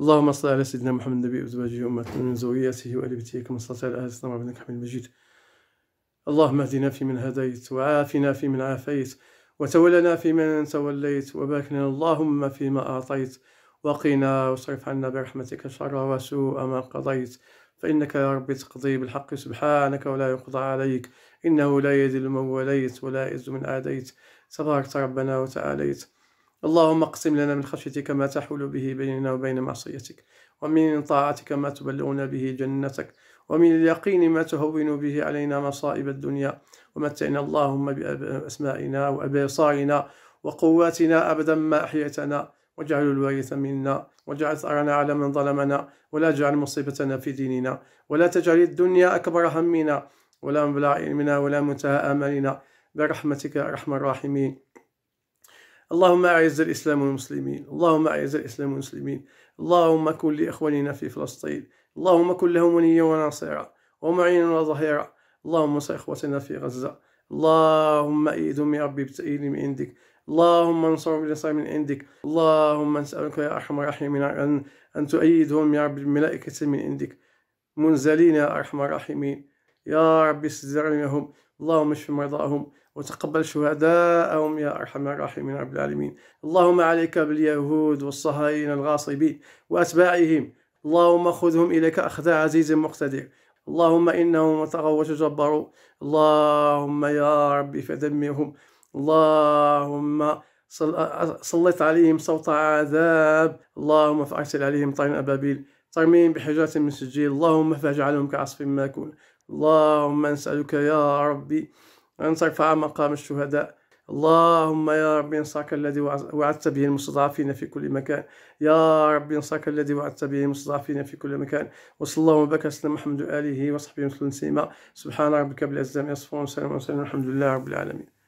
اللهم صل على سيدنا محمد النبي وازواجه وامته من زوجياته وال بيته كما صليت على ال سيدنا محمد حميد المجيد اللهم اهدنا فيمن هديت وعافنا فيمن عافيت وتولنا فيمن توليت وبارك لنا اللهم فيما اعطيت وقنا واصرف عنا برحمتك شر وسوء ما قضيت فإنك يا رب تقضي بالحق سبحانك ولا يقضى عليك إنه لا يذل من وليت ولا يعز من عاديت تبارك ربنا وتعاليت اللهم اقسم لنا من خشيتك ما تحول به بيننا وبين معصيتك ومن طاعتك ما تبلغنا به جنتك ومن اليقين ما تهون به علينا مصائب الدنيا ومتعنا اللهم بأسمائنا وأبصارنا وقواتنا أبدا ما أحيتنا واجعل الوارث منا واجعل ثأرنا على من ظلمنا ولا تجعل مصيبتنا في ديننا ولا تجعل الدنيا أكبر همنا ولا مبلغ علمنا ولا منتهى آمالنا برحمتك أرحم الراحمين اللهم أعز الإسلام والمسلمين اللهم أعز الإسلام والمسلمين اللهم كن لإخواننا في فلسطين اللهم كن لهم وليا ونصيرا ومعينا وظهيرا اللهم انصر إخوتنا في غزة اللهم أيدهم يا ربي بتأييد من عندك اللهم انصرهم بنصر من عندك اللهم نسألك يا أرحم الراحمين أن, أن تؤيدهم يا رب الملائكة من عندك منزلين يا أرحم الراحمين يا رب استدر لهم اللهم اشف مرضاهم وتقبل شهداءهم يا أرحم الراحمين رب العالمين اللهم عليك باليهود والصهاينة الغاصبين وأتباعهم اللهم خذهم إليك أخذ عزيز مقتدر اللهم إنهم طغوا وتجبروا اللهم يا ربي فدمرهم اللهم سلط عليهم صوت عذاب اللهم فأرسل عليهم طين أبابيل ترميم بحجرة من سجيل اللهم فاجعلهم كعصف ماكون اللهم نسألك يا ربي عن مقام الشهداء اللهم يا رب انصرك الذي وعدت به المستضعفين في كل مكان يا رب انصرك الذي وعدت به المستضعفين في كل مكان وصلى الله وبارك على محمد واله وصحبه وسلم سبحان ربك بالعزه عما يصفون وسلم وسلم الحمد لله رب العالمين